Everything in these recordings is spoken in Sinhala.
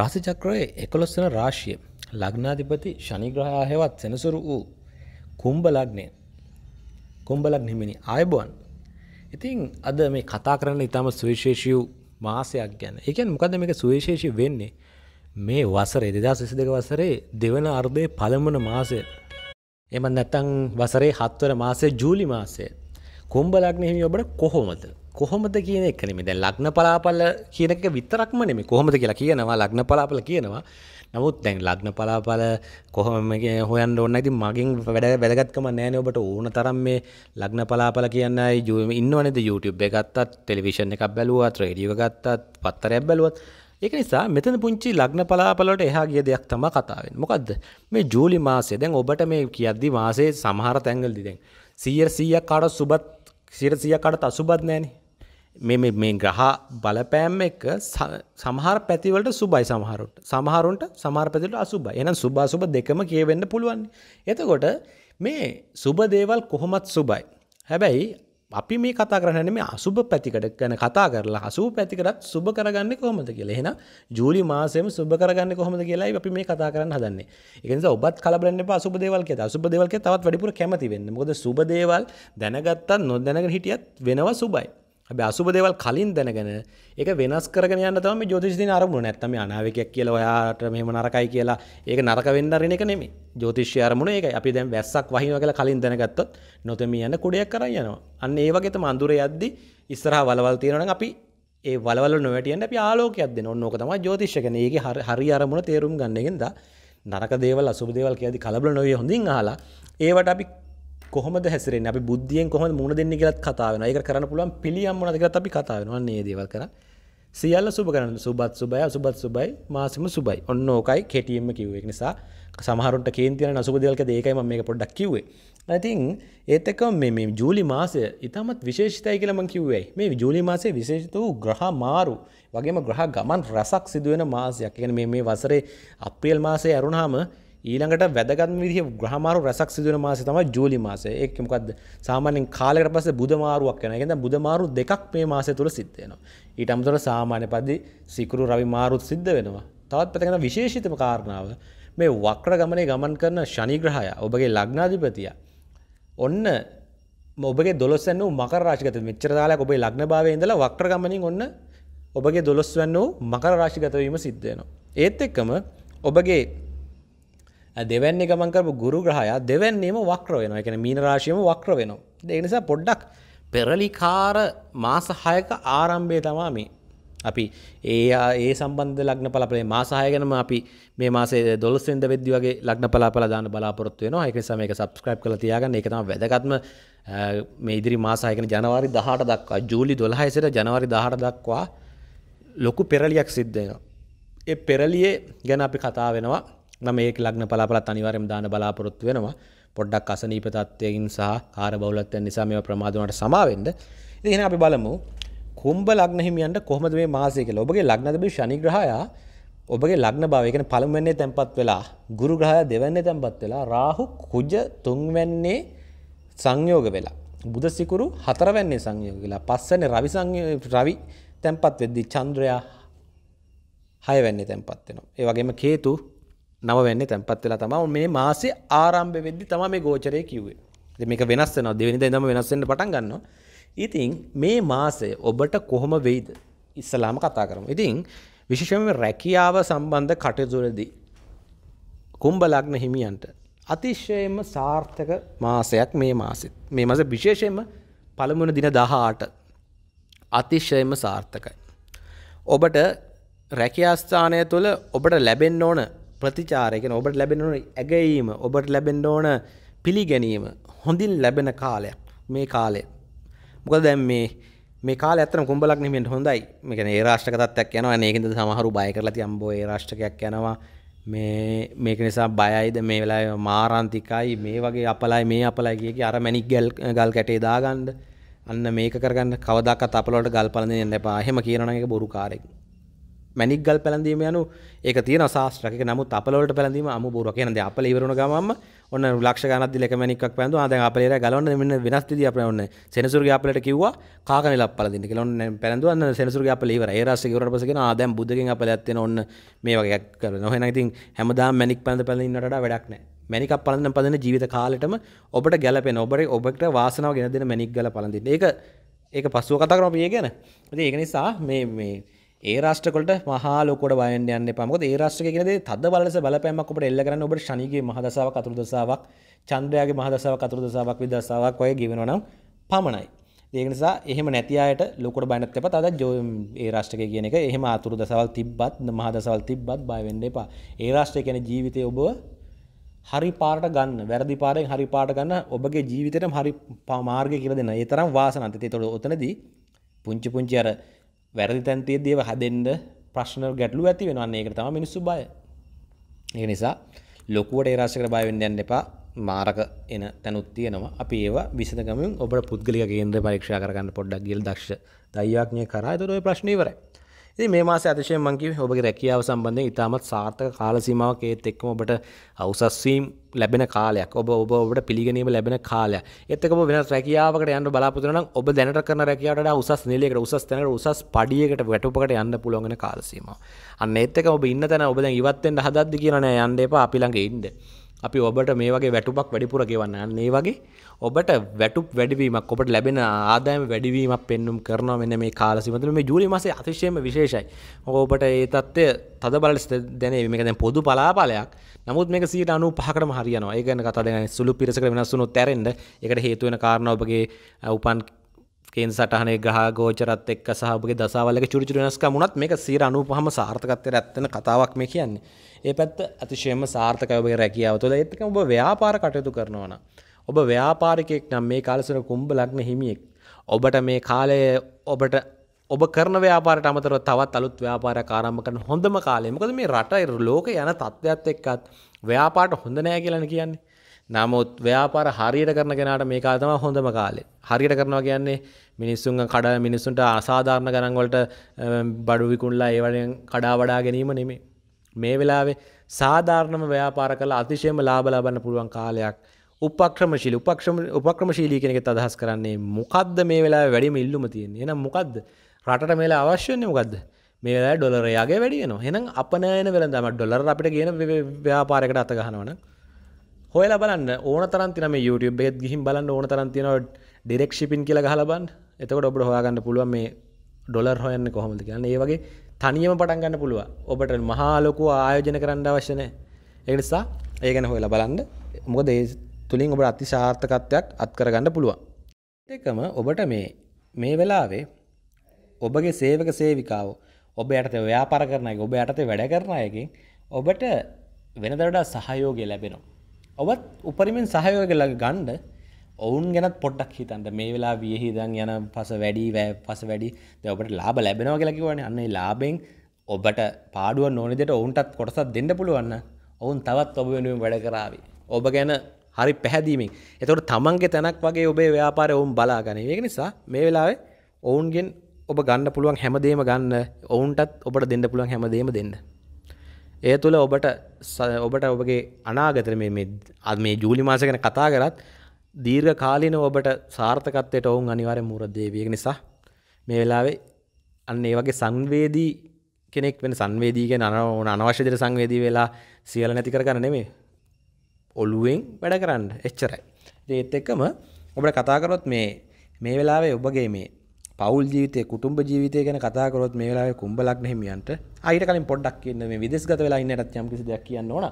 රාසි චක්‍රයේ එකොළොස් වන රාශිය ලග්නාධිපති ශනිග්‍රහයා හෙවත් සෙනසුරු වූ කුම්භ ලග්නය කුම්භ ලග්න හිමිනි ආයබුවන්. ඉතින් අද මේ කතා කරන්න ඉතාම සුවිශේෂී වූ මාසයක් ගැන. ඒ කියන්නේ මොකද්ද මේක සුවිශේෂී වෙන්නේ? මේ වසරේ 2022 වසරේ දෙවන අර්ධයේ පළමුවන මාසය. එහෙම නැත්නම් වසරේ 7 වන මාසය ජූලි මාසය. කුම්භ ලග්න හිමි ඔබට කොහොමද? කොහොමද කියන එක නෙමේ දැන් ලග්න පලාපල කියන එක විතරක්ම නෙමේ කොහොමද කියලා කියනවා ලග්න පලාපල කියනවා නමුත් දැන් ලග්න පලාපල කොහොම හොයන් ඕන්න ඉතින් මගින් වැඩ වැදගත්කම නෑනේ ඔබට ඕන තරම් මේ ලග්න පලාපල කියන්නයි ඉන්නවනේද YouTube එක ගත්තත් ටෙලිවිෂන් එකක් බැලුවත් රේඩියෝ එක ගත්තත් පත්තරයක් බැලුවත් ඒක නිසා මෙතන පුංචි ලග්න පලාපලට එහා ගිය දෙයක් තමයි කතාවෙන් මොකද්ද මේ ජූලි මාසය දැන් ඔබට මේ කියද්දි මාසේ සමහර තැන්වලදී දැන් 100 100ක් කාට සුබත් 100 100ක් කාට අසුබත් නෑනේ මේ මේ ග්‍රහ බලපෑම් එක සමහර පැතිවලට සුබයි සමහරුට සමහරුන්ට සමහර පැතිවලට අසුබයි. එහෙනම් සුභ අසුබ දෙකම කියවෙන්න පුළුවන්. එතකොට මේ සුබ දේවල් කොහොමත් සුබයි. හැබැයි අපි මේ කතා කරන්නේ මේ අසුබ පැතිකඩ ගැන කතා කරලා අසුබ පැතිකඩත් සුබ කරගන්නේ කොහොමද කියලා. එහෙනම් ජූලි මාසෙම සුබ කරගන්නේ කොහොමද කියලායි අපි මේ කතා කරන්න හදන්නේ. ඒක නිසා ඔබත් කලබලන්න එපා අසුබ දේවල් කියලා. අසුබ දේවල් කියලා තවත් වැඩිපුර කැමති වෙන්න. මොකද සුබ දේවල් දැනගත්තත් නොදැනගෙන හිටියත් වෙනවා සුබයි. හැබ අසුබ දෙවල් කලින් දැනගෙන ඒක වෙනස් කරගෙන යන්න තම ජෝතිෂ්දය අරමුණ නැත්තම අනාවකයක් කියල ඔයාට මෙම නරකයි කියලා ඒක නරක වෙන්නරෙන එක නෙමේ ජෝතිෂ්‍ය අරමුණ එක අපි දැම් වැස්සක් වහිව කියල කලින් දැනගත්තොත් නොතම යන්න කුඩයක් කරන්න යනවා අන්න ඒවගේත මන්දුර යද්දි ඉස්සරහ වලවල් තියෙනන අපි ඒ වලවල නොවැටියන්න අපි ආලෝකයක් දෙන ඔන්නෝක තම ජෝතිෂ්‍යකන ඒක හරි අරමුණ තේරුම් ගන්නගෙන්ද නරක දේවල් අසුබ දේවල් කියදි කලබල නොවේ හොඳින් හලා ඒවට අපි කොහොමද හැසිරෙන් අපි බුද්ධියෙන් කොහොම මුණ දෙන්න කියලත් කතාවෙන එක කරන්න පුළුවන් පිළියම් මොනදකත් අපි කතාවෙනවා නේ දේවල් කර සියල්ල සුබ කරන්න සුබත් සුබය සුබත් සුබයි මාසිම සුබයි ඔන්න ඕකයි කෙටියම්ම කිව්වෙක් නිසා සමහරුට කේන්තියන නසුපදවල්ක දේකයිම මේ පොඩ්ඩක් කිවේ ඇතින් ඒතක මේ ජූලි මාසය ඉතාමත් විශේෂතයි කියලම කිව්වේ මේ ජූලි මාසේ විශේෂිත වූ ග්‍රහ මාරු වගේම ග්‍රහ ගමන් රසක් සිදුවෙන මාසයක් ගැන මේ වසරේ අප්‍රියල් මාසේ ඇරුණාම ඊළඟට වැදගත් විදිහ ග්‍රහමාරු රැසක් සිදුවන මාසය තමයි ජූලි මාසය. ඒක මොකද්ද? සාමාන්‍යයෙන් කාලයකට පස්සේ බුද මාරුවක් වෙනවා. ඒ කියන්නේ බුද මාරු දෙකක් මේ මාසය තුල සිද්ධ වෙනවා. ඊට අමතරව සාමාන්‍ය පරිදි සිකුරු රවි මාරුත් සිද්ධ වෙනවා. තවත් පැත්තකට විශේෂිතම කාරණාව මේ වක්‍ර ගමනේ ගමන් කරන ශනි ග්‍රහයා ඔබගේ ලග්නාධිපතියා ඔන්න ඔබගේ 12 වෙනි මකර රාශිගත මෙච්චර කාලයක් ඔබේ ලග්න භාවයේ ඉඳලා වක්‍ර ගමනින් ඔන්න ඔබගේ 12 වෙනි මකර රාශිගත වීම සිද්ධ වෙනවා. ඒත් එක්කම ඔබගේ දෙවැන්නේ ගමන් කරපු ගුරු ග්‍රහයා දෙවැන්නේම වක්‍ර වෙනවා. ඒ කියන්නේ මීන රාශියම වක්‍ර වෙනවා. ඒ නිසා පොඩ්ඩක් පෙරලිකාර මාස 6ක ආරම්භය තමයි මේ. අපි ඒ ඒ සම්බන්ධ ලග්න පලාපලේ මාස 6 ගැනම අපි මේ මාසේ 12 වෙනිදා වෙද්දි වගේ ලග්න පලාපල දාන්න බලාපොරොත්තු වෙනවා. ඒක නිසා මේක subscribe කරලා තියාගන්න. ඒක තමයි වැදගත්ම මේ ඉදිරි මාස 6 ගැන ජනවාරි 18 දක්වා ජූලි 12 සිට ජනවාරි 18 දක්වා ලොකු පෙරලියක් සිද්ධ වෙනවා. ඒ පෙරලියේ ගැන අපි කතා වෙනවා. නම් ඒක ලග්න පලාපලත් අනිවාර්යයෙන්ම දාන බලාපොරොත්තු වෙනවා. පොඩ්ඩක් අසනීප තත්ත්වයකින් සහ කාර්ය බහුලත්වයන් නිසා මේවා ප්‍රමාද වුණාට සමා වෙන්න. ඉතින් එහෙනම් අපි බලමු කුම්භ ලග්න හිමියන්ට කොහොමද මේ මාසය කියලා. ඔබගේ ලග්නාධිපති ශනි ග්‍රහයා ඔබගේ ලග්න භාවය කියන්නේ පළමුවැන්නේ තැම්පත් වෙලා, ගුරු ග්‍රහයා දෙවැන්නේ තැම්පත් වෙලා, රාහු කුජ තුන්වැන්නේ සංයෝග වෙලා, බුධ සිකුරු හතරවැන්නේ සංයෝග වෙලා, පස්වැන්නේ රවි සංයෝග රවි තැම්පත් වෙද්දී චන්ද්‍රයා හයවැන්නේ තැම්පත් වෙනවා. ඒ වගේම කේතු නවවැන්න තැන්පත් වෙලා තමා මේ මාසේ ආරම්භ වෙද්දි තම මේ ගෝචරය කිව්වේ මේක වෙනස් වෙනවා දෙවනිද ඉඳම වෙනස්සෙන්ට පටන් ගන්නවා ඉතින් මේ මාසය ඔබට කොහොම වෙයිද ඉස්සලාම කතා කරමු ඉතින් විශේෂම රැකියාව සම්බන්ධ කටයුතුවලදී කුම්භ ලග්න හිමියන්ට අතිශයම සාර්ථක මාසයක් මේ මාසෙත් මේ මාස විශේෂයෙන්ම පළමුවන දින 18 අතිශයම සාර්ථකයි ඔබට රැකියා ස්ථානය තුළ ඔබට ලැබෙන්න ඕන ප්‍රතිචාරයකෙන ඔබට ලැබෙන ඇගීම ඔබට ලැබෙන්ඩ ඕන පිළිගැනීම හොඳින් ලැබෙන කාලයක් මේ කාලය මොක දැම් මේ මේ කාල ඇතන කුම්ඹලක් නිමෙන්ට හොඳයි මේකන රාෂ්ටකතත්යක් යනවා නේකද සමහරු බය කරලති අම්බෝ රාෂ්ටකයක් යනවා මේ මේක නිසා බයයිද මේ වෙලා මාරන්තිකයි මේ වගේ අපලයි මේ අපලයි කිය අර මැනික් ගැල් ගල් කැටේ දාගන්ඩ අන්න මේක කරගන්න කවදක් අපලට ගල්පලන එන්න එපා හෙම කියරන එක බොරු කාරෙක් මැනික් ගල් පැළඳීම යනු ඒක තියෙන ශාස්ත්‍රක නමුත් අපලවලට පැළඳීම අමු බොරුව කියන දේ අපල ඉවරුන ගමම ඔන්න ලක්ෂ ගණක් දිලක මැනික්ක් පැඳුවා දැන් අපලේර ගලවන්න මෙන්න වෙනස් දිදී අපේ ඔන්න සෙනසුරුගේ අපලට කිව්වා කාකන ලප් පළඳින්න කියලා ඔන්න පැඳුවා අන්න සෙනසුරුගේ අපල ඉවර ඒ රාශිය ඉවරන පස්සේ කියනවා ආ දැන් බුද්ධගෙන් අපලයක් තියෙන ඔන්න මේ වගේ එකක් කරනවා එහෙනම් ඉතින් හැමදාම මැනික් පැඳ පැඳින්නට වඩා වැඩක් නැහැ මැනිකක් පලඳන පදන ජීවිත කාලටම ඔබට ගැලපෙන ඔබට ඔබට වාසනාව ගෙන දෙන මැනික් ගල පලඳින්න ඒක ඒක පස්සුව කතා කරම පිය ගැන ඒ ඒක නිසා මේ මේ ඒ රාෂ්ටකොට මහාලොකොට බයන් යන්න පමක ඒ රාෂ්ටක කියනද තද බලස බලපෑමක්කට එල්ල කරන්න ඔබට ශනිගේ මහදසාව කතුරු දසාවක් චන්ද්‍රයාගේ මහදසාව කතුරු දසාවක් විදසාවක් ඔය ගෙවෙනනම් පමණයි. ඒක නිසා එහෙම නැති අයට ලොකට බයනත් එපා. තද ජෝ ඒ රාෂ්ටක කියන එක එහෙම අතුරු දසාවල් තිබ්බත් මහදසාවල් තිබ්බත් බය වෙන්න එපා. ඒ රාෂ්ටක කියන්නේ ජීවිතේ ඔබව හරි පාරට ගන්න වැරදි පාරෙන් හරි පාරට ගන්න ඔබගේ ජීවිතේටම හරි මාර්ගය කියලා දෙන. ඒ තරම් වාසනාවන්ත. ඒතකොට ඔතනදී පුංචි පුංචි අර වැරදි තැන්තිය දේව හදෙන්ට ප්‍රශ්න ගැටලු ඇති වෙනන්න ඒකට තම මිනිස්සු බය ඒ නිසා ලොකුවට ඒරාශකර බයවෙන්න යන්න එපා මාරක එන තැනුත් තියෙනවා අපි ඒවා විසඳගමින් ඔබට පුද්ගලික කේන්ද්‍ර පරීක්ෂා කරගන්න පොඩ්ඩක් ගිල් දක්ෂ දයියාඥය කරා තුරයි ප්‍රශ්නීවරයි ඉතින් මේ මාසේ අතිශයින් මං කිව්වේ ඔබගේ රැකියාව සම්බන්ධයෙන් ඉතාමත් සාර්ථක කාල සීමාවක් ඒත් එක්කම ඔබට උසස් වීම් ලැබෙන කාලයක් ඔබ ඔබ ඔබට පිළිගැනීම ලැබෙන කාලයක් ඒත් එක්කම වෙනස් රැකියාවකට යන්න බලාපොරොත්තු නම් ඔබ දැනට කරන රැකියාවට වඩා උසස් නිලයකට උසස් තැනකට උසස් පඩියකට වැටුපකට යන්න පුළුවන් වෙන කාල සීමාව අන්න ඒත් එක්ක ඔබ ඉන්න තැන ඔබ දැන් ඉවත් වෙන්න හදද්දි කියන නෑ යන්න එපා අපි ළඟ ඉන්න අපි ඔබට මේ වගේ වැටුපක් වැඩිපුර ගෙවන්න යන්න ඒ වගේ ඔබට වැටුප් වැඩවීමක් ඔබට ලැබෙන ආදායම වැඩවීමක් පෙන්නුම් කරනවා මෙන්න මේ කාලසිමතුල මේ ජූලි මාසේ අතිශයම විශේෂයි ඔබට ඒ තත්ත්වය තද බලට දැනේ මේක දැන් පොදු පලාපලයක් නමුත් මේක සීට අනු පහකටම හරියනවා ඒ ගැන කතා දෙන සුළු පිරිසකට වෙනස්සුණු තැරෙන්ට එකට හේතුවෙන කාරණ ඔබගේ උපන් කේන් සටහනේ ගහ ගෝචරත් එක් සහබගේ දසාවලක චුරිචුර වෙනස්කම් වුණත් මේක සීර අනූ පහම සාර්ථකත්වයට ඇත්තන කතාවක් මේ කියන්නේ. ඒ පැත්ත අතිශයම සාර්ථකය ඔබගේ රැකියාව තුළ ඒත් එක්කම ඔබ ව්‍යාපාර කටයුතු කරනවා නම් ඔබ ව්‍යාපාරිකයෙක් නම් මේ කාලසන කුම්භ ලග්න හිමියෙක්. ඔබට මේ කාලය ඔබට ඔබ කරන ව්‍යාපාරට අමතරව තවත් අලුත් ව්‍යාපාරයක් ආරම්භ කරන හොඳම කාලය. මොකද මේ රට ලෝක යන තත්ත්වයක් එක්කත් ව්‍යාපාරට හොඳ නෑ කියලානේ කියන්නේ. නමුත් ව්‍යාපාර හරියට කරන කෙනාට මේ කාලේ තමයි හොඳම කාලේ. හරියට කරනවා කියන්නේ මිනිස්සුන්ගේ කඩ මිනිස්සුන්ට අසාධාරණ ගණන් වලට බඩු විකුණලා ඒ වලින් කඩා වඩා ගැනීම නෙමෙයි. මේ වෙලාවේ සාධාරණම ව්‍යාපාර කරලා අතිශයම ලාභ ලබන්න පුළුවන් කාලයක්. උපක්‍රමශීල උපක්ෂම උපක්‍රමශීලී කෙනෙක් අදහස් කරන්නේ මොකක්ද මේ වෙලා වැඩිම ඉල්ලුම තියෙන්නේ එහෙනම් මොකක්ද රටට මේලා අවශ්‍ය වෙන්නේ මොකද්ද මේ වෙලාවේ ඩොලරයාගේ වැඩි වෙනවා එහෙනම් අපනයන වෙළඳාම ඩොලර් අපිට ගේන ව්‍යාපාරයකට අත ගහනවනම් හොයලා බලන්න ඕන තරම් තියෙන මේ YouTube එකෙත් ගිහින් බලන්න ඕන තරම් තියෙනවා ඩිරෙක්ට් ෂිපින් කියලා ගහලා බලන්න එතකොට ඔබට හොයාගන්න පුළුවන් මේ ඩොලර් හොයන්නේ කොහොමද කියලා ඒ වගේ තනියම පටන් ගන්න පුළුවන් ඔබට මහා ලොකු ආයෝජන කරන්න අවශ්‍ය නැහැ ඒ නිසා ඒ ගැන හොයලා බලන්න මොකද ඒ තුළින් ඔබට අති සාර්ථකත්වයක් අත්කරගන්න පුළුවන්. එකම ඔබට මේ මේ වෙලාවේ ඔබගේ සේවක සේවිකාව ඔබ යටතේ ව්‍යාපාර කරන එක ඔබ යටතේ වැඩ කරන අයකින් ඔබට වෙනදට වඩා සහයෝගය ලැබෙනවා. ඔබත් උපරිමෙන් සහයෝගය ගන්න ඔවුන් ගැනත් පොඩ්ඩක් හිතන්න මේ වෙලා වියහිදන් යන පස වැඩි පස වැඩි ඔබට ලාබ ලැබෙනවා කියලා කිව්වනේ අන්න ඒ ලාභෙන් ඔබට පාඩුව නොන විදිහට ඔවුන්ටත් කොටසක් දෙන්න පුළුවන් නම් ඔවුන් තවත් ඔබ වෙනුවෙන් වැඩ කරાવી. ඔබ ගැන හරි පැහැදීමෙන් එතකොට තමන්ගේ තැනක් වගේ ඔබේ ව්‍යාපාරය ඔවුන් බලාගනී ඒක නිසා මේ වෙලාවේ ඔවුන්ගෙන් ඔබ ගන්න පුළුවන් හැමදේම ගන්න ඔවුන්ටත් ඔබට දෙන්න පුළුවන් හැමදේම දෙන්න ඒ තුළ ඔබට ඔබට ඔබගේ අනාගතර මේ අත් මේ ජූලි මාස ගැන කතා කරත් දීර්ඝ කාලීන ඔබට සාර්ථකත්වයට ඔවුන් අනිවාරය මුරද්දේවියක නිසා මේ වෙලාවේ අන්න ඒ වගේ සංවේදී කෙනෙක් වෙන සංවේදී ගැන අනවශ්‍යදර සංවේදී වෙලා සියල නැති කරගන්න නෙමේ ඔලුවෙන් වැඩ කරන්න එච්චරයි. ඒත් එක්කම ඔබට කතාකරොත් මේ මේ වෙලාවේ ඔබගේ මේ පවල් ජීවිතය කුටුම්ඹ ජීවිතය ගැන කතාකරොත් මේ වෙලාවේ කුම්බලක් හිමියන්ට අයිට කලින් පොඩ්ඩක් කියන්න මේ විදෙස්ගත වෙලා ඉන්නටත් යම්කිසි දෙයක් කියන්න ඕන.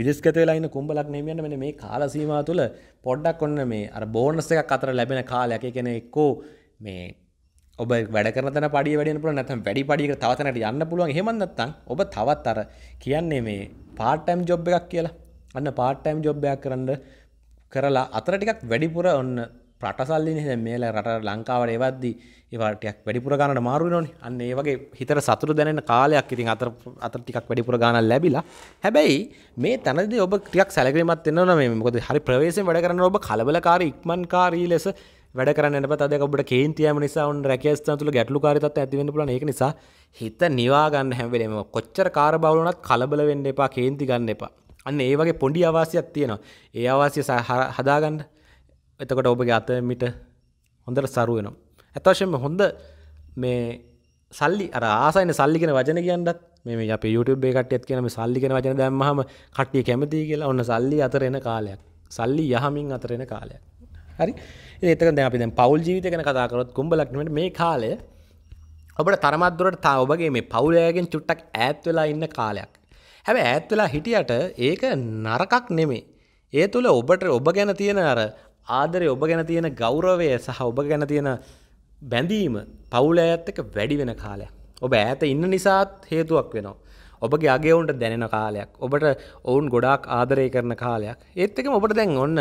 විදෙස්ගත වෙලා ඉන්න කුම්බලක් හිමියන්ට මෙන්න මේ කාල සීමාව තුළ පොඩ්ඩක් ඔන්න මේ අර බෝනස් එකක් අතර ලැබෙන කාලයක්. ඒ කියන්නේ එක්කෝ මේ ඔබ වැඩ කරන පඩි වැඩ පුල නැතම් වැඩි පඩික තවතනට යන්න පුළුවන් හෙමන්නත්තං ඔබ තවත් අර කියන්නේ මේ පාටම් ජොබ් එකක් කියලා අන්න පාට්ටයිම් ජොබ්යක් කරන්න කරලා අතර ටිකක් වැඩිපුර ඔන්න ප්‍රටසල්ලිනේ දැන් මේල රට ලංකාවට එවද්දී ඒවා ටිකක් වැඩිපුර ගානට මාරු වෙනෝනේ. අන්න ඒ වගේ හිතට සතුට දැනෙන කාලයක් ඉතින් අතර අතර ටිකක් වැඩිපුර ගානක් ලැබිලා. හැබැයි මේ තැනදී ඔබ ටිකක් සැලකිලිමත් වෙන්න ඕන මේ. මොකද හරි ප්‍රවේශයෙන් වැඩ කරන ඔබ කලබලකාරී ඉක්මන්කාරී ලෙස වැඩ කරන්න එනපත් අද ඔබට කේන්තියම නිසා ඔන්න රැකේස් තුළ ගැටලුකාරීත්වයක් ඇති වෙන්න පුළුවන් ඒක නිසා හිත නිවා ගන්න හැම වෙලේම කොච්චර කාර්යබහුල වුණත් කලබල වෙන්න එපා කේන්ති ගන්න එපා අන්න ඒ වගේ පොඩි අවාසියක් තියෙනවා ඒ අවාසිය හදාගන්න එතකොට ඔබගේ අතමිට හොඳට සරුවෙනම් ඇතවශයෙන්ම හොඳ මේ සල්ලි අර ආසයින සල්ලිගෙන වචන කියන්නත් මේ අප YouTube එකටත් කියන සල්ලිගෙන වචන දැම්මහම කට්ටිය කැමති කියලා ඔන්න සල්ලි අතර එන කාලයක් සල්ලි යහමින් අතර එන කාලයක් හරි ඒතක දැ අපි දැන් පවල් ජීවිත ගැන කතාකරොත් කුම්ඹලක්නට මේ කාලය ඔබට තරමත්දුරට තා ඔබගේ මේ පවුලෑගෙන් චුට්ටක් ඇත් වෙලා ඉන්න කාලයක් හැබැ ඇත්වෙලා හිටියට ඒක නරකක් නෙමේ. ඒ තුළ ඔබට ඔබ ගැන තියෙන අර ආදරය ඔබ ගැන තියෙන ගෞරවය සහ ඔබ ගැන තියෙන බැඳීම පවුල ඇත්තක වැඩි වෙන කාලය. ඔබ ඇත ඉන්න නිසාත් හේතුවක් වෙනවා. ඔබගේ අගේවුන්ට දැනෙන කාලයක් ඔබට ඔවුන් ගොඩාක් ආදරය කරන කාලයක් ඒත් එකම ඔබට දැන් ඔන්න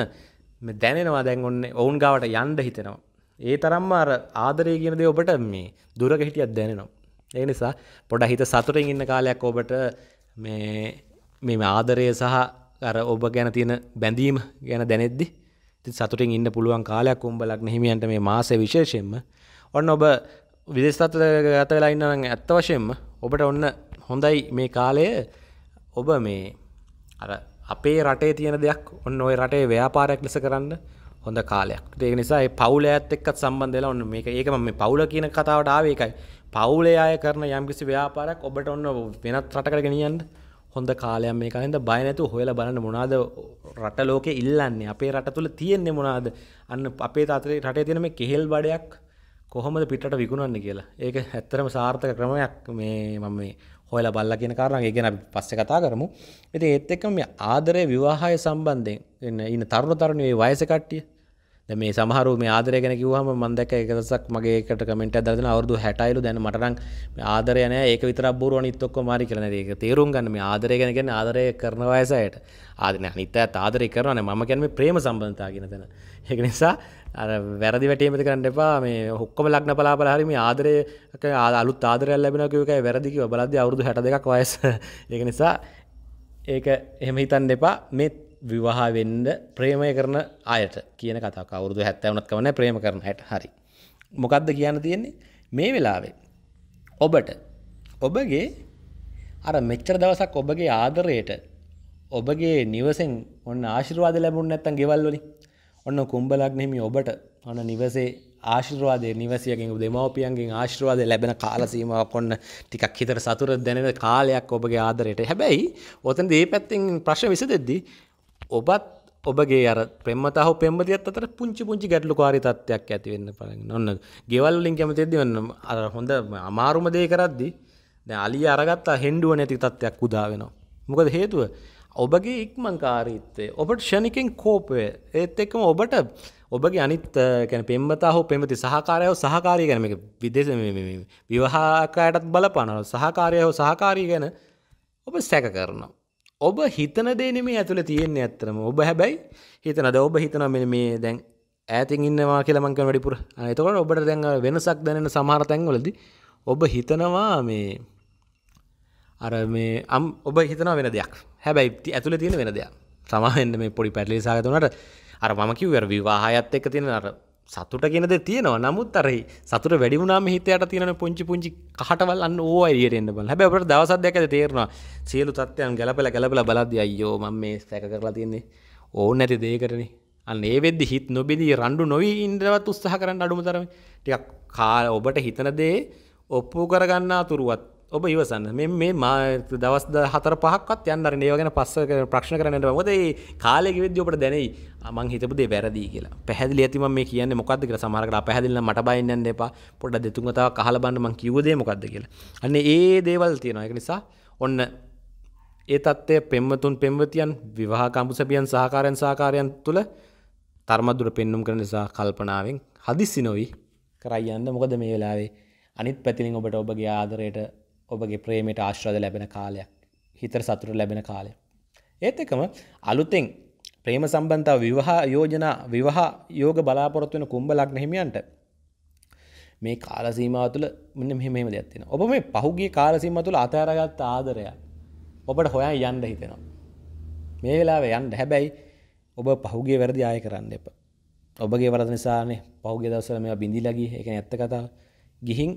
දැනෙනවා දැන් ඔන්න ඔවුන් ගාවට යන්ඩ හිතෙනවා. ඒ තරම්ම අර ආදරය කියනද ඔබට මේ දුරක හිටියත් දැනෙනවා. ඒ නිසා පොඩ හිත සතුරින් ඉන්න කාලයක් ඔබට මේ මේ ආදරය සහ අර ඔබ ගැන තියෙන බැඳීම ගැන දැනෙද්දි ඉතින් සතුටින් ඉන්න පුළුවන් කාලයක් උඹලක් නහිමියන්ට මේ මාසේ විශේෂයෙන්ම ඔන්න ඔබ විදේශගත ගත වෙලා ඉන්න නම් ඇත්ත වශයෙන්ම ඔබට ඔන්න හොඳයි මේ කාලය ඔබ මේ අර අපේ රටේ තියෙන දෙයක් ඔන්න ඔය රටේ ව්‍යාපාරයක් ලෙස කරන්න හොඳ කාලයක් ඒක නිසා ඒ පවුල ඇත් එක්කත් සම්බන්ධ වෙලා ඔන්න මේක ඒක මම මේ පවුල කියන කතාවට ආවේ ඒකයි පවුලේ අය කරන යම්කිසි ව්‍යාපාරක් ඔබට ඔන්න වෙනත් රටකට ගෙනියන්න හොඳ කාලයක් මේ කලින්ද බය නැතුව හොයලා බලන්න මොනවාද රට ලෝකේ ඉල්ලන්නේ අපේ රට තුල තියෙන්නේ මොනවාද අන්න අපේ තාතේ රටේ තියෙන මේ කෙහෙල් බඩයක් කොහොමද පිටට විකුණන්නේ කියලා. ඒක ඇත්තටම සාර්ථක ක්‍රමයක් මේ මම මේ හොයලා බලලා කියන කාරණා ඒක ගැන අපි පස්සේ කතා කරමු. ඉතින් ඒත් එක්කම මේ ආදරය විවාහය සම්බන්ධයෙන් ඉන්න තරුණ තරුණියෝ වයස කට්ටිය මේ සමහරු මේ ආදරය ගැන කිව්වම මම දැක්ක එක දවසක් මගේ එකට කමෙන්ට් එකක් දාලා දෙනවා අවුරුදු 60යිලු දැන් මට නම් මේ ආදරය නෑ ඒක විතරක් බොරු අනිත් ඔක්කොම හරි කියලා නේද ඒක තේරුම් ගන්න මේ ආදරය ගැන කියන්නේ ආදරය කරන වයසයට ආදරය අනිත් අයත් ආදරය කරනවා නෑ මම කියන්නේ මේ ප්‍රේම සම්බන්ධතාව කියන තැන ඒක නිසා අර වැරදි වැටීමද කරන්න එපා මේ ඔක්කොම ලග්න පලාපල හරි මේ ආදරය අලුත් ආදරයක් ලැබෙනවා කියව එකයි වැරදි කිව්ව බලද්දී අවුරුදු 62ක් වයස ඒක නිසා ඒක එහෙම හිතන්න එපා මේ විවාහ වෙන්ඩ ප්‍රේමය කරන අයට කියන කතා කවුරුදු හැත්තවනත් කවන ප්‍රේම කරන හැට හරි මොකක්ද කියන්න තියෙන්නේ මේ වෙලාවේ ඔබට ඔබගේ අර මෙච්චර දවසක් ඔබගේ ආදරයට ඔබගේ නිවසෙන් ඔන්න ආශිර්වාද ලැබුණ නැත්තන් ගෙවල්වලින් ඔන්න කුම්ඹලක් නෙමි ඔබට ඔන්න නිවසේ ආශිර්වාදය නිවසියකින් දෙමවපියන්ගෙන් ආශිර්වාදය ලැබෙන කාලසීමාවක් ඔන්න ටිකක් හිතර සතුර දැනෙන කාලයක් ඔබගේ ආදරයට හැබැයි ඔතන දේ පැත්තිෙන් ප්‍රශ් විසදෙද්දී ඔබත් ඔබගේ අර ප්‍රෙම්මතහ පෙම්මතියත් අතර පුංචි පුංචි ගැටලු කාරි තත්වයක් ඇතිවෙන්න පරන්න ඔන්න ගෙවල්ලින් කැමතිෙද වන්න අර හොඳ අමාරුම දේ කරද්දි අලි අරගත්තා හෙන්ඩුව නැති තත්වයක් උදාවෙනවා. මොකද හේතුව ඔබගේ ඉක්මන් කාරීත්තේ ඔබට ෂණිකෙන් කෝපය ඒත් එක්කම ඔබට ඔබගේ අනිත් කැන පෙම්මතා හෝ පෙමති සහකාරයෝ සහකාරය ගැනම විදේශ විවාහාකායටත් බලපනව සහකාරය හෝ සහකාරී ගැන ඔබ සැක කරනවා. ඔබ හිතන දේනෙමේ ඇතුළ තියෙන්නේ ඇත්තරම ඔබ හැබැයි හිතනද ඔබ හිතන මෙ මේ දැන් ඇතින් ඉන්නවා කියලමංක වැඩිපුර එතකොට ඔබට දැන් වෙනසක් දැනෙන සමහර තැන්වලද ඔබ හිතනවා මේ අර මේ අම් ඔබ හිතන වෙන දෙයක් හැබැයි ඇතුළ තියෙන වෙන දෙයක් සමහෙන්න්න මේ පොඩි පැටලි සාගතුනට අර මකිවර විවාහයත් එක තියෙන අර සතුට කියෙනද තියෙනවා නමුත් අරයි සතුට වැඩිුණනාම හිතයට තියෙන පුංචි පුංචි කහටවල් අන්න ඕ අයිරෙන්න්න බල හැබැට දවසදයක තේරවා සියලු තත්වයන් ගැලපල ගැලපල බලද අයෝ ම මේ සැක කරලා තියන්නේ ඕන නැති දේකරන අන්න ඒවෙද හිත් නොබිදී රණ්ඩු නොවී ඉන්ද්‍රවත් උත්සාහ කරන්න අඩුම තරම ටික් කාල ඔබට හිතනදේ ඔප්පු කරගන්නා තුරුවත් ඔබ ඉවසන්න මේ දවස් හතර පහක්ත් යන්නර නයෝගෙන පස්ස ප්‍රක්ෂණ කරනට මොදේ කාලෙ විද්‍යෝපට දැනයි අමං හිතපුදේ වැරදි කියලා පැහදිල ඇතිම මේ කියන්න මොකක්දක සමහරකට පැහදිල මට බයින්න එපා පොඩ දෙතුන්ගතාව කහලබන්න මං කිවදේ මොකක්ද කියලා අන්න ඒ දේවල් තියෙනවා එක නිසා ඔන්න ඒ තත්ත්වය පෙම්මතුන් පෙම්වතියන් විවාහකම්පුසපියන් සහකාරයන් සහකාරයන් තුළ තර්මදුර පෙන්නුම් කර නිසා කල්පනාවෙන් හදිස්සි නොවී කරයියන්න මොකද මේ වෙලාවේ අනිත් පැතිලින් ඔබට ඔබගේ ආදරයට ඔබගේ ප්‍රේමයට ආශ්‍රද ලැබෙන කාලයක් හිතර සතුට ලැබෙන කාලය. ඒත් එකම අලුතෙන් ප්‍රේම සම්බන්ධාව විවාහා යෝජනා විවාහ යෝග බලාපොරොත්තු වෙන කුම්භ ලග්න හිමියන්ට මේ කාල සීමාව තුළ මෙන්න මෙහෙම මෙහෙම දෙයක් තියෙනවා. ඔබ මේ පහුගිය කාල සීමාව තුළ අතහැරගත් ආදරය ඔබට හොයන් යන්න හිතෙනවා. මේ වෙලාවේ යන්න හැබැයි ඔබ පහුගිය වැරදි ආයෙ කරන්න එපා. ඔබගේ වරද නිසානේ පහුගිය දවස්වල මේවා බිඳිලා ගියේ. ඒක ඇත්ත කතාව. ගිහින්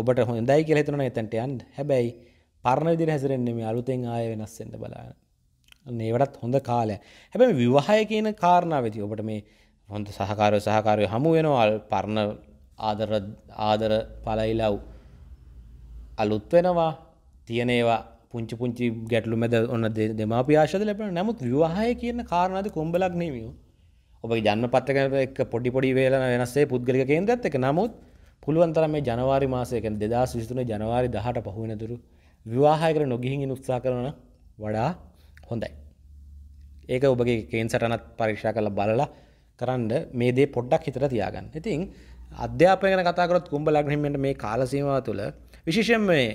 ඔබට හොඳයි කියලා හිතනවා එතනට යන්න හැබැයි පරණ විදිහට හැසිරෙන්නේ මේ අලුතෙන් ආයෙ වෙනස් වෙන්න බලන්න. අන්න ඒවටත් හොඳ කාලය. හැබැයි විවාහය කියන කාරණාවේදී ඔබට මේ හොඳ සහකාරය සහකාරය හමු වෙනවා පරණ ආදර ආදර පළයිලව් අලුත් වෙනවා තියෙන ඒවා පුංචි පුංචි ගැටලු මැද ඔන්න දෙමාපිය ආශද ලැබෙන නමුත් විවාහය කියන කාරණාද කොම්බලක් නෙමෙයි. ඔබගේ ජන්ම පත්‍රක එක්ක පොඩි පොඩි වේලන වෙනස්සේ පුද්ගලික කේන්ද්‍රයත් එක නමුත් පුළුවන්තර මේ ජනවාරි මාසයකැන දෙදා විසිතුන ජනවාරි දහට පහුවනතුරු විවාහයකර නොගිහින් උත්සා කරන වඩා හොඳයි. ඒක ඔබගේ කේන් සටනත් පරීක්ෂා කළ බලලා කරන්න මේ දේ පොඩ්ඩක් හිතර තියාගන්න. ඉතින් අධ්‍යාපයන කතාකරත් කුම්ඹ ලග්නහිමට මේ කාලසීමව තුළ විශේෂෙන් මේ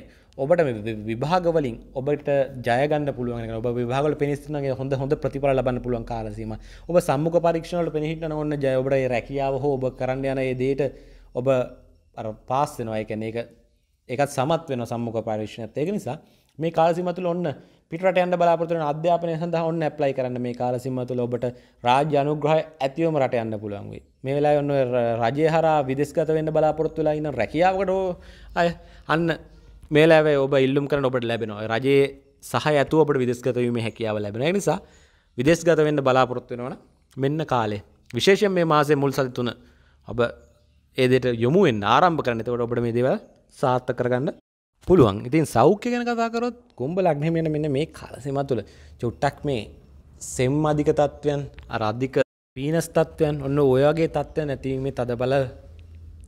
ඔබට විභාගවලින් ඔබට ජයගන්න පුළුවන් ඔබ විභාගල පිනිස්නගේ හොඳ හොඳ ප්‍රතිඵල ලබන්න පුළුවන් කාලසීම ඔබ සම්මුඛ පරීක්ෂණවල පිනිහිටන ඔන්න ජය ඔබට රැකියාව හෝ ඔබ කරන්න යන ඒ දේට ඔබ අර පාස් වෙනවා ඒ කියන්නේ ඒක ඒකත් සමත් වෙන සම්මුඛ පරීක්ෂණයත් ඒක නිසා මේ කාලසීම තුළ ඔන්න පිටරට යන්න බලාපොරොත්තු වෙන අධ්‍යාපනය සඳහා ඔන්න ඇප්ලයි කරන්න මේ කාලසීම තුළ ඔබට රාජ්‍ය අනුග්‍රහය ඇතිවම රට යන්න පුළුවන් වෙයි. මේ වෙලාවේ ඔන්න රජය හරහා විදේශගත වෙන්න බලාපොරොත්තු වෙලා ඉන්න රැකියාවකට අය අන්න මේ ලෑවේ ඔබ ඉල්ලුම් කරන ඔබට ලැබෙනවා. රජයේ සහ ඇතුව ඔබට විදේශගත වීමේ හැකියාව ලැබෙන නිසා විදේශගත වෙන්න බලාපොරොත්තු වෙනවනම් මෙන්න කාලේ විශේෂයෙන් මේ මාසේ මුල් සති තුන ඔබ ඒදට යොමුෙන් ආරම්භ කරන තවට ඔබට මේ දේව සාර්ථ කරගන්න පුළුවන් ඉතින් සෞඛ්‍ය ගැන කතාකරොත් කුම්ඹ ලක්නමයට මෙන්න මේ කලසිම තුළ චුට්ටක් මේ සෙම් අධික තත්ත්වයන් අරධික පීනස් තත්ත්වයන් ඔන්න ඔයාගේ තත්ත්වය නැතිීමේ තද බල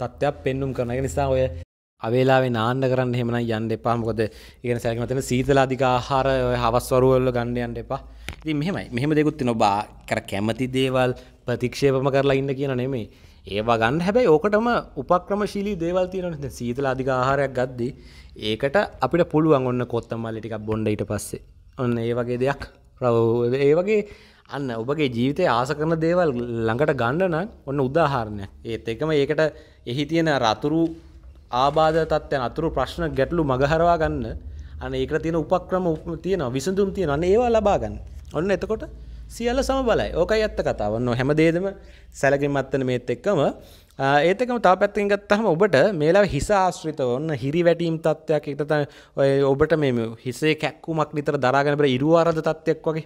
තත්ත්වයක් පෙන්නුම් කරනග නිසා ඔය අවේලාේ නාන්න කරන්න හෙමන යන්න එපා මොකද ඉගෙන සැකමතන සීතලාධික ආහාර හවස්වරුවල්ල ගණ්ඩයන්ට එපා ඉතින් මෙහෙමයි මෙහෙම දෙකුත්ති නොබා කර කැමති දේවල් ප්‍රතික්ෂේපම කරලා ඉන්න කියන නෙමේ ඒවා ගන්න හැබැයි ඕකටම උපක්‍රමශීලී දේවල් තියෙනවනේ සීතල අධික ආහාරයක් ගද්දී ඒකට අපිට පුළුවන් ඔන්න කොත්තමල්ලි ටිකක් බොන්න ඊට පස්සේ ඔන්න ඒ වගේ දෙයක් රව ඒ වගේ අන්න ඔබගේ ජීවිතය ආස කරන දේවල් ළඟට ගන්න නම් ඔන්න උදාහරණයක් ඒත් එකම ඒකට එහි තියෙන රතුරු ආබාධ තත්ත්වයන් අතුරු ප්‍රශ්න ගැටලු මගහරවා ගන්න අන ඒකට තියෙන උපක්‍රම තියෙන විසඳුම් තියෙන අන්න ඒවා ලබා ගන්න ඔන්න එතකොට සියල්ල සම බලයි ඕකයි ඇත්ත කතාව නො හැම දේදම සැලකින්මත්තන මේත් එක්කම ඒතකම තා පැත්තිෙන් ගත්තහම ඔබට මේලා හිස ආශ්‍රිත ඔන්න හිරි වැටීම් තත්ත්වයක් එකත ඔය ඔබට මෙම හිසේ කැක්කුමක් නිතර දරාගෙනට ඉරුවාරද තත්ත්යක් වගේ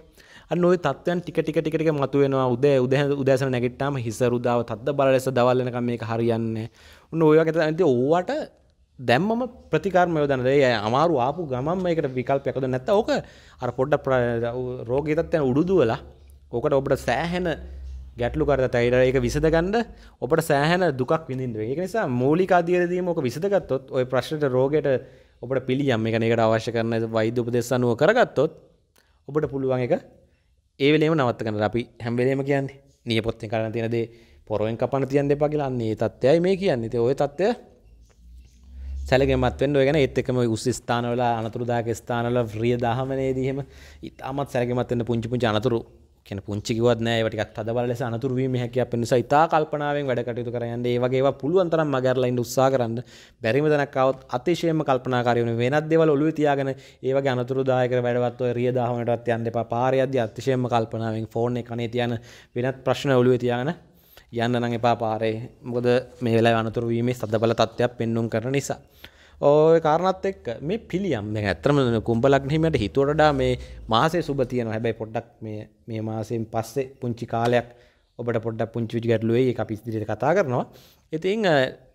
අන්නඔය තත්වයන් ටික ටික ටිකට මතුවෙනවා උදේ උදහ උදෑසන නැගිට්ටාම හිසරුදාව තත්ද බල ලෙස දවල්ලනක මේක හරියන්නේ උන්න ඔය ගත ඇති ඕවට දැම්මම ප්‍රතිකාරම යෝදනද ය අමාරු ආපු ගමන් එකට විකල්පයකද නැත්ත ඕක අර පොඩ්ඩ රෝගීතත්වයන් උඩුදුවලා ඕකට ඔබට සෑහෙන ගැටලු කර තයිර ඒක විසඳගන්න ඔබට සෑහන දුකක් විඳින්ද ඒක නිසා මූලික අධීරදීම ඕක විසඳගත්තොත් ඔය ප්‍රශ්නට රෝගයට ඔබට පිළියම් එක එකට අවශ්‍ය කරන වෛද්‍ය උපදෙස් අනුව කරගත්තොත් ඔබට පුළුවන් එක ඒ වෙලේම නවත්ත කරන්න අපි හැම වෙලේම කියන්නේ නියපොත්තෙන් කරන්න තියෙන දේ පොරොවෙන් කපන්න තියන් දෙපා කියලා අන්නේ ඒ තත්ත්වයයි මේ කියන්නේ. ඉතින් ওই තත්ත්වය සැලකෙමත් වෙන්න ඔය ගැන ඒත් එක්කම උස් ස්ථානවල අනතුරුදායක ස්ථානවල රිය දහමනේදී එහෙම ඉතාමත් සැලකෙමත් වෙන්න පුංචි පුංචි අනතුරු කෙන පුංචිකිවත් නෑ ටිකත් අදබල ලෙස අනතුරුවීම හැක පිනිස ඉතා කල්පනාවෙන් වැඩකටයුතු කරයන්න ඒවගේ පුළුවන්තරම් මගරලයින් උත්සා කරන්න බැරිම දැනකවත් අතිශයම කල්පනාකාරයුණ වෙනත් දෙවල් ඔලු තියාගෙන ඒවගේ අනතුරදායක වැඩවත්ව රියදාහමටත් යන්න එපා පාරයද අතිශයම කල්පනාවෙන් ෆෝර්න කනේ තියන වෙනත් ප්‍රශ්න ඔලුව තියාගෙන යන්න නඟ එපා පාරේ මොද මේලා අනතුරුවීමේ සදබල තත්ත්වයක් පෙන්නුම් කරන නිසා. ඔය කාරණත් එක්ක මේ පිළියම් මේ ඇත්තම කුම්ඹලක්නහිමට හිතුවටඩා මේ මාසේ සුබ තියෙන හැබැයි පොඩ්ඩක් මේ මේ මාසයෙන් පස්සේ පුංචි කාලයක් ඔබට පොඩ්ඩක් පුංචි ගැටලුවේ එක පිස්දිරිට කතා කරනවා ඉතින්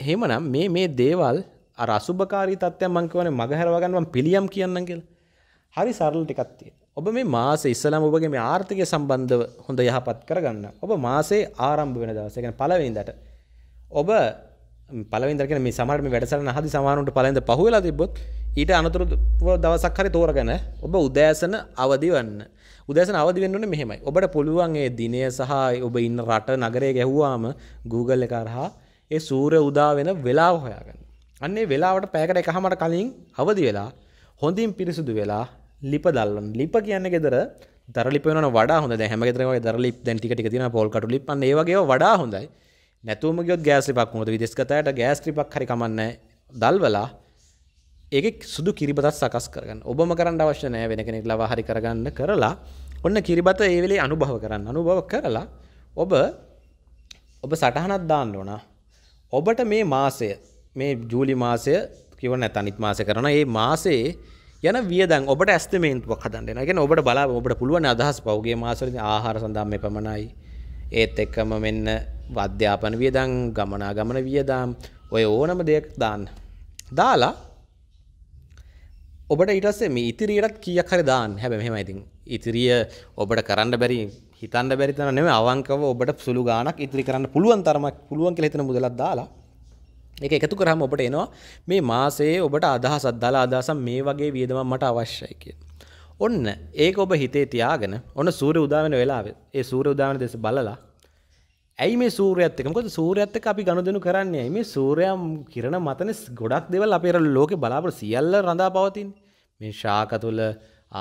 හෙමනම් මේ මේ දේවල් අර අසුභකාරී තත්ත්වයන් මං කියවනේ මගහැරවගන්නම පිළියම් කියන්නම් කියලා හරි සරල ටිකක් තියෙනවා ඔබ මේ මාසේ ඉස්සලම ඔබගේ මේ ආර්ථිකය සම්බන්ධව හොඳ යහපත් කරගන්න. ඔබ මාසේ ආරම්භ වෙන දවසේ කියන්නේ පළවෙනිදාට ඔබ පලවිදරගෙන මේ සමට වැඩසර හදි සමානුට පලඳ පහවෙලා තිබොත් ඊට අනතුර දවසක් හරි තෝරගන ඔබ උදෑසන අවදි වන්න උදෑසන අවදි වෙන්න මෙහෙමයි ඔබට පුළුවන්ගේ දිනය සහ ඔබ ඉන්න රට නගරය ගැහ්වාම Google එකරහා ඒ සූර උදා වෙන වෙලා හොයාගන්න අන්නේ වෙලාවට පෑකට එකහමට කලින් අවදි වෙලා හොඳින් පිරිසුදු වෙලා ලිප දල්ලන් ලිප කියන්න ගෙදර දරලිපන වඩා හොඳ හැමගෙතරගේ දරලිප දැන්ටික ටික තින පොල්කට ලිපන්න ඒගේ වඩා හොඳයි නැතුවම ගියොත් ගෑස් ලිපක් මොකද විදේශ ගතයට ගෑස් ලිපක් හරි කමන්නේ දල්වලා ඒක සුදු කිරිබතත් සකස් කරගන්න ඔබම කරන්න අවශ්‍ය නෑ වෙන කෙනෙක් ලවා හරි කරගන්න කරලා ඔන්න කිරිබත ඒ වෙලේ අනුභව කරන්න අනුභව කරලා ඔබ ඔබ සටහනක් දාන්න ඕන ඔබට මේ මාසය මේ ජූලි මාසය කිව නැත අනිත් මාසය කරන ඒ මාසයේ යන වියදන් ඔබට ඇස්තමේන්තුවක් හදන්න එන. ඒ කියන්නේ ඔබට බලා ඔබට පුළුවන් අදහස් පහුගිය මාසවලදී ආහාර සඳහා මේ පමණයි. ඒත් එක්කම මෙන්න අධ්‍යාපන වියදං ගමනා ගමන වියදාම් ඔය ඕනම දෙයක් දාන්න. දාලා ඔබට ඉටස්සේ මේ ඉතිරියටත් කියක් හරි දාන්න හැබ මෙහෙම ඉතින් ඉතිරිය ඔබට කරන්න බැරි හිතන්න බැරිතන නෙම අවංකව ඔබට සුළු ගානක් ඉතිරි කරන්න පුළුවන් තරමක් පුළුවන් කියලා හිතන මුදලක් දාලා ඒක එකතු කරාම ඔබට එනවා මේ මාසයේ ඔබට අදහසක් දාලා අදහසක් මේ වගේ වියදමක් මට අවශ්‍යයි කියලා. ඔන්න ඒක ඔබ හිතේ තියාගෙන ඔන්න සූර්ය උදාවෙන වෙලාවේ ඒ සූර්ය උදාවන දෙස බලලා ඇයි මේ සූර්යයත් එක්ක මොකද සූර්යයත් එක්ක අපි ගනුදෙනු කරන්නේ ඇයි මේ සූර්යා කිරණ මතනේ ගොඩක් දේවල් අපේ ලෝකේ බලාපොරොත්තු සියල්ල රඳා පවතින්නේ මේ ශාක තුල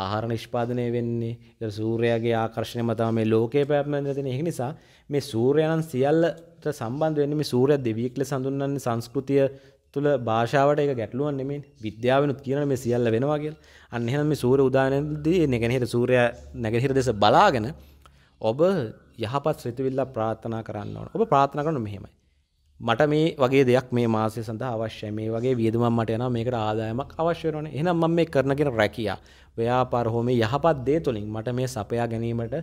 ආහාර නිෂ්පාදනය වෙන්නේ ඒ සූර්යාගේ ආකර්ෂණය මතම මේ ලෝකේ පැවැත්ම තියෙන ඒක නිසා මේ සූර්යයන් සියල්ලට සම්බන්ධ වෙන්නේ මේ සූර්ය දෙවියෙක් ලෙස හඳුන්වන්නේ සංස්කෘතිය තුළ භාෂාවට එක ගැටලුවන් නෙමේ විද්‍යාවනුත් කියන මේ සියල්ල වෙනවා කියල් අන්හෙම සූර උදානදී නැගැහිට සූරය නැගහිර දෙස බලාගෙන ඔබ යහපත් සිතුවිල්ලා ප්‍රාථනා කරන්න ඕන ඔබ ප්‍රාථනා කරන මෙහෙමයි මට මේ වගේ දෙයක් මේ මාසය සඳහා අවශ්‍ය මේ වගේ වියදමක් මට යනවා මේකට ආදායමක් අවශ්‍ය වෙනවනේ එහෙනම් මම මේ කරන කියන රැකියා ව්‍යාපාර හෝ මේ යහපත් දේ තුලින් මට මේ සපයා ගැනීමට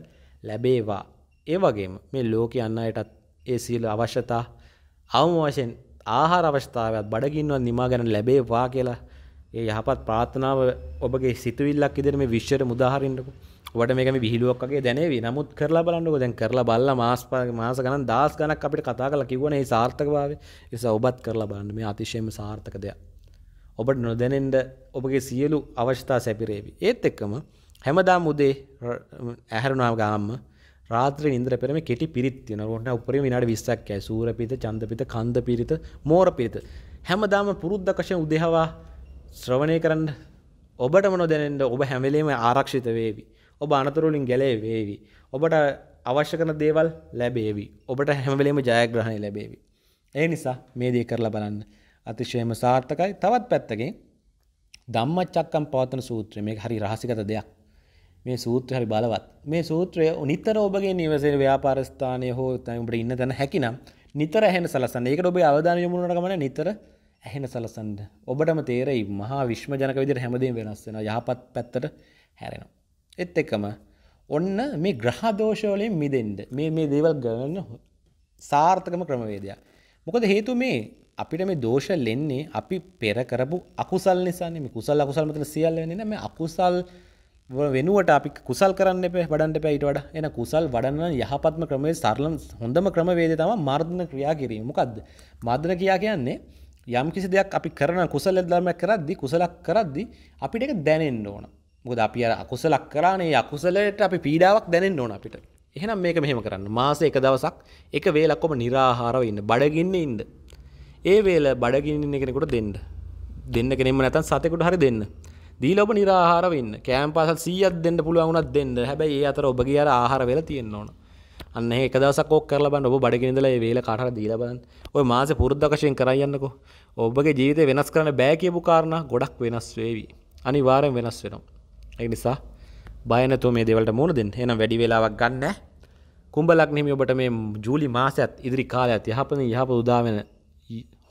ලැබේවා ඒ වගේම මේ ලෝකේ අන් අයටත් ඒ සීල අවශ්‍යතා අවම වශයෙන් ආහාර අවස්ථාවත් බඩගින්වත් නිමා ගැන ලැබේවා කියලා ඒ යහපත් ප්‍රාථනාව ඔබගේ සිතුවිල්ලක් ඉදිරියේ මේ විශ්වයට මුදාහරින්නකො. ඔබට මේක මේ විහිළුවක් වගේ දැනේවි. නමුත් කරලා බලන්නකො. දැන් කරලා බලලා මාස මාස ගණන් දහස් ගණක් අපිට කතා කරලා කිව්වනේ මේ සාර්ථකභාවය. ඒ නිසා ඔබත් කරලා බලන්න. මේ අතිශයින්ම සාර්ථක දෙයක්. ඔබට නොදැනෙන්න ඔබගේ සියලු අවශ්‍යතා සැපිරේවි. ඒත් එක්කම හැමදාම උදේ ඇහැරුණා ගාම්ම රාත්‍ර ඉන්ද්‍ර පෙරම කෙටි පිරිත් වෙනකොට උපරිම විනාඩි 20ක් ඇයි සූර පිරිත, චන්ද පිරිත, කන්ද පිරිත, මෝර පිරිත. හැමදාම පුරුද්දකෂයෙන් උදේවා ශ්‍රවණය කරන්න ඔබටම නොදැනෙන්න ඔබ හැම වෙලේම ආරක්ෂිත වේවි. ඔබ අනතුරු වලින් ගැලේ වේවි. ඔබට අවශ්‍ය කරන දේවල් ලැබේවි. ඔබට හැම වෙලේම ජයග්‍රහණය ලැබේවි. ඒ නිසා මේ දේ කරලා බලන්න. අතිශයම සාර්ථකයි. තවත් පැත්තකින් ධම්මචක්කම් පවත්තන සූත්‍රය මේක හරි රහසිගත දෙයක්. මේ සූත්‍ර හරි බලවත් මේ සූත්‍රය නිතර ඔබගේ නිවසේ ව්‍යාපාරස්ථානය හෝ තැන්ට ඉන්න තැන හැකිනම් නිතර ඇහෙන සලසන්න ඒකට ඔබේ අවධාන යොමුණට ගමන නිතර ඇහෙන සලසන්ට ඔබටම තේරෙයි මහා විශ්ම ජනක විදිර හැමදීම වෙනස් වෙන යහපත් පැත්තට හැරෙනවා. එත් එක්කම ඔන්න මේ ග්‍රහදෝෂවලින් මිදෙන්ඩ මේ මේ දේවල් ගන්න සාර්ථකම ක්‍රමවේදයක්. මොකද හේතු මේ අපිට මේ දෝෂ ලෙන්නේ අපි පෙර කරපු අකුසල් නිසාන්නේ මේ කුසල් අකුසල් මතන සියල්ල වෙන්නේ නැහැ මේ අකුසල් වෙනුවට අපි කුසල් කරන්න එපේ වඩන්ට පැයිට වඩ එන කුසල් වඩන්න යහපත්ම ක්‍රමේ සරලම් හොඳම ක්‍රමවේද තම මර්ධන ක්‍රියා කිරීම මොකක්ද මර්ධන කියා කියන්නේ යම් කිසි දෙයක් අපි කරන කුසල ධර්මයක් කරද්දි කුසලක් කරද්දි අපිට එක දැනෙන්න ඕන මොකද අපි අර අකුසලක් කරානේ අකුසලයට අපි පීඩාවක් දැනෙන්න ඕන අපිට එහෙනම් මේක මෙහෙම කරන්න මාසේ එක දවසක් එක වේලක්කොම निराහාරව ඉන්න බඩගින්නේ ඉන්න ඒ වේල බඩගින්න කෙනෙකුට දෙන්න දෙන්න කෙනෙක්ම නැත්නම් සතෙකුට හරි දෙන්න දීලඔබ නිරහාර වෙන්න කෑම් පාසල් සීයත් දෙන්න පුළුවන්ුණත් දෙන්න හැබැයි ඒ අතර ඔබගේ අර ආහාර වෙලා තියෙන්න ඕන අන්න ඒක දවසක් ඕක කරලා බලන්න ඔබ බඩගිනි ඉඳලා ඒ වේල කාටහරි දීලා බලන්න ඔය මාසේ පුරුද්දක් වශයෙන් කරයන්නකෝ ඔබගේ ජීවිතේ වෙනස් කරන්න බෑ කියපු කාරණා ගොඩක් වෙනස් වෙවි අනිවාර්යෙන් වෙනස් වෙනවා ඒ නිසා බය නැතුව මේ දේවල්ට මුහුණ දෙන්න එහෙනම් වැඩි වෙලාවක් ගන්න කුඹලක් නෙමෙයි ඔබට මේ ජූලි මාසයත් ඉදිරි කාලයත් යහපත යහපත උදා වෙන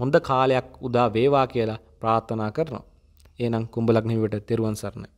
හොඳ කාලයක් උදා වේවා කියලා ප්‍රාර්ථනා කරනවා ඒනම් කුඹලක් හිමිට තෙරුවන් සරණයි